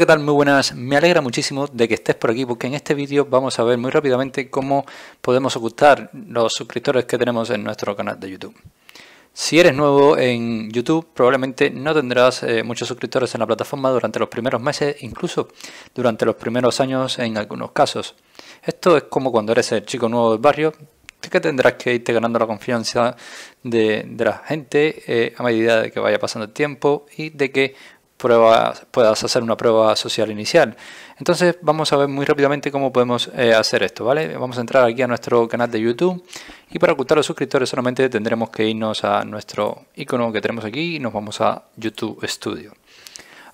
¿Qué tal? Muy buenas, me alegra muchísimo de que estés por aquí porque en este vídeo vamos a ver muy rápidamente cómo podemos ocultar los suscriptores que tenemos en nuestro canal de YouTube. Si eres nuevo en YouTube, probablemente no tendrás eh, muchos suscriptores en la plataforma durante los primeros meses, incluso durante los primeros años en algunos casos. Esto es como cuando eres el chico nuevo del barrio, que tendrás que irte ganando la confianza de, la gente eh, a medida de que vaya pasando el tiempo y de que prueba, puedas hacer una prueba social inicial. Entonces vamos a ver muy rápidamente cómo podemos eh, hacer esto, ¿vale? Vamos a entrar aquí a nuestro canal de YouTube y para ocultar los suscriptores solamente tendremos que irnos a nuestro icono que tenemos aquí y nos vamos a YouTube Studio.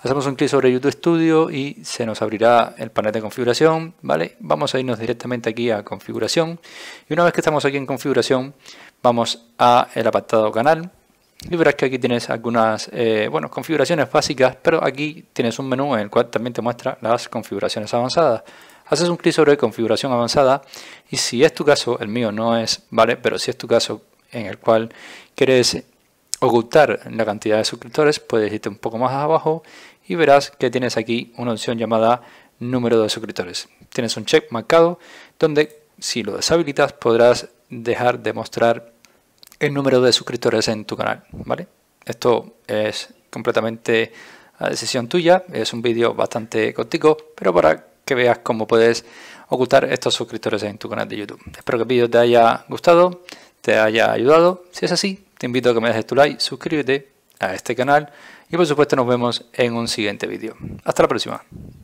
Hacemos un clic sobre YouTube Studio y se nos abrirá el panel de configuración, ¿vale? Vamos a irnos directamente aquí a configuración y una vez que estamos aquí en configuración vamos a el apartado canal y verás que aquí tienes algunas eh, bueno, configuraciones básicas, pero aquí tienes un menú en el cual también te muestra las configuraciones avanzadas. Haces un clic sobre configuración avanzada y si es tu caso, el mío no es, ¿vale? Pero si es tu caso en el cual quieres ocultar la cantidad de suscriptores, puedes irte un poco más abajo y verás que tienes aquí una opción llamada número de suscriptores. Tienes un check marcado donde si lo deshabilitas podrás dejar de mostrar el número de suscriptores en tu canal, ¿vale? Esto es completamente a decisión tuya, es un vídeo bastante contigo pero para que veas cómo puedes ocultar estos suscriptores en tu canal de YouTube. Espero que el vídeo te haya gustado, te haya ayudado. Si es así, te invito a que me dejes tu like, suscríbete a este canal y por supuesto nos vemos en un siguiente vídeo. Hasta la próxima.